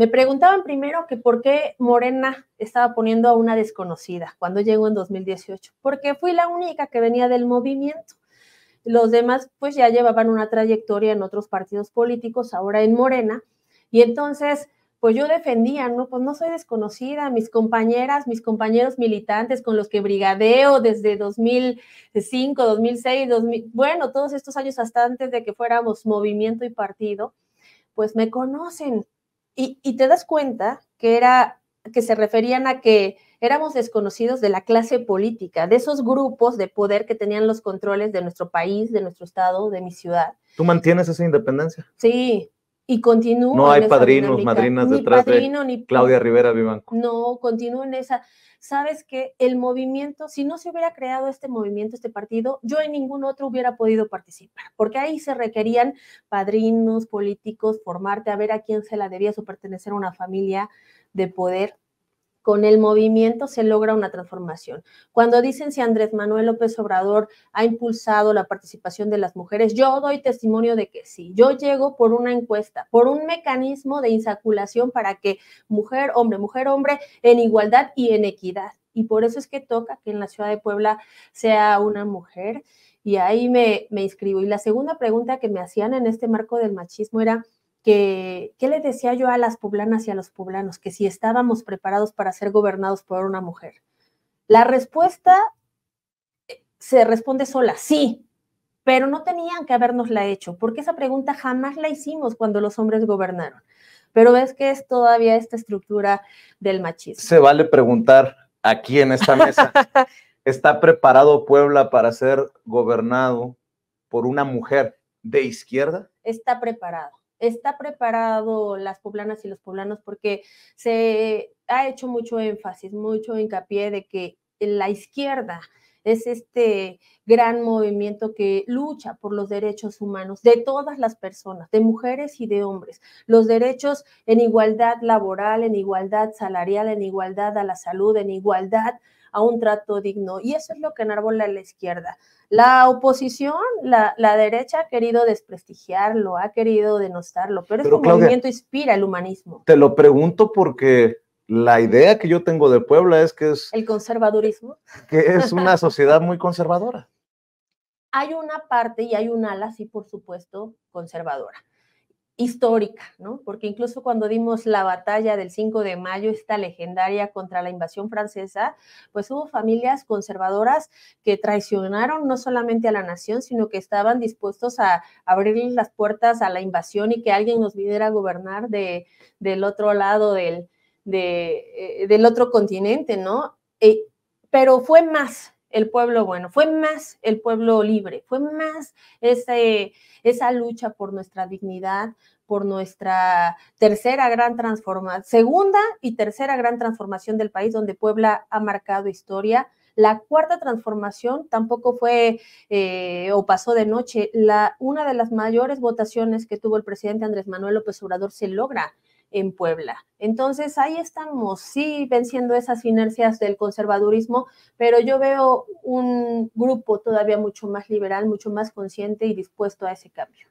Me preguntaban primero que por qué Morena estaba poniendo a una desconocida cuando llegó en 2018, porque fui la única que venía del movimiento. Los demás pues ya llevaban una trayectoria en otros partidos políticos, ahora en Morena. Y entonces, pues yo defendía, no, pues no soy desconocida, mis compañeras, mis compañeros militantes con los que brigadeo desde 2005, 2006, 2000, bueno, todos estos años hasta antes de que fuéramos movimiento y partido, pues me conocen, y, te das cuenta que era que se referían a que éramos desconocidos de la clase política, de esos grupos de poder que tenían los controles de nuestro país, de nuestro estado, de mi ciudad. ¿Tú mantienes esa independencia? Sí, y continúo. No hay padrinos, madrinas detrás de Claudia Rivera Vivanco. No, continúen esa. Sabes que el movimiento, si no se hubiera creado este movimiento, este partido, yo en ningún otro hubiera podido participar, porque ahí se requerían padrinos, políticos, formarte, a ver a quién se la debía o pertenecer a una familia de poder con el movimiento se logra una transformación. Cuando dicen si Andrés Manuel López Obrador ha impulsado la participación de las mujeres, yo doy testimonio de que sí. Yo llego por una encuesta, por un mecanismo de insaculación para que mujer, hombre, mujer, hombre, en igualdad y en equidad. Y por eso es que toca que en la ciudad de Puebla sea una mujer. Y ahí me, me inscribo. Y la segunda pregunta que me hacían en este marco del machismo era, que, ¿qué le decía yo a las poblanas y a los poblanos? Que si estábamos preparados para ser gobernados por una mujer. La respuesta eh, se responde sola, sí, pero no tenían que habernosla hecho, porque esa pregunta jamás la hicimos cuando los hombres gobernaron. Pero es que es todavía esta estructura del machismo. Se vale preguntar aquí en esta mesa, ¿está preparado Puebla para ser gobernado por una mujer de izquierda? Está preparado está preparado las poblanas y los poblanos porque se ha hecho mucho énfasis, mucho hincapié de que la izquierda es este gran movimiento que lucha por los derechos humanos de todas las personas, de mujeres y de hombres, los derechos en igualdad laboral, en igualdad salarial, en igualdad a la salud, en igualdad a un trato digno. Y eso es lo que enarbola la izquierda. La oposición, la, derecha ha querido desprestigiarlo, ha querido denostarlo, pero, este movimiento inspira el humanismo. Te lo pregunto porque la idea que yo tengo de Puebla es que es... El conservadurismo. Que es una sociedad muy conservadora. Hay una parte y hay un ala, sí, por supuesto, conservadora, histórica, ¿no? Porque incluso cuando dimos la batalla del 5 de mayo, esta legendaria contra la invasión francesa, pues hubo familias conservadoras que traicionaron no solamente a la nación, sino que estaban dispuestos a abrir las puertas a la invasión y que alguien nos viniera a gobernar de, del otro lado del, de, eh, del otro continente, ¿no? Eh, pero fue más el pueblo bueno, fue más el pueblo libre, fue más esa lucha por nuestra dignidad, por nuestra tercera gran transformación, segunda y tercera gran transformación del país donde Puebla ha marcado historia. La cuarta transformación tampoco fue eh, o pasó de noche. La, una de las mayores votaciones que tuvo el presidente Andrés Manuel López Obrador se logra en Puebla. Entonces ahí estamos, sí, venciendo esas inercias del conservadurismo, pero yo veo un grupo todavía mucho más liberal, mucho más consciente y dispuesto a ese cambio.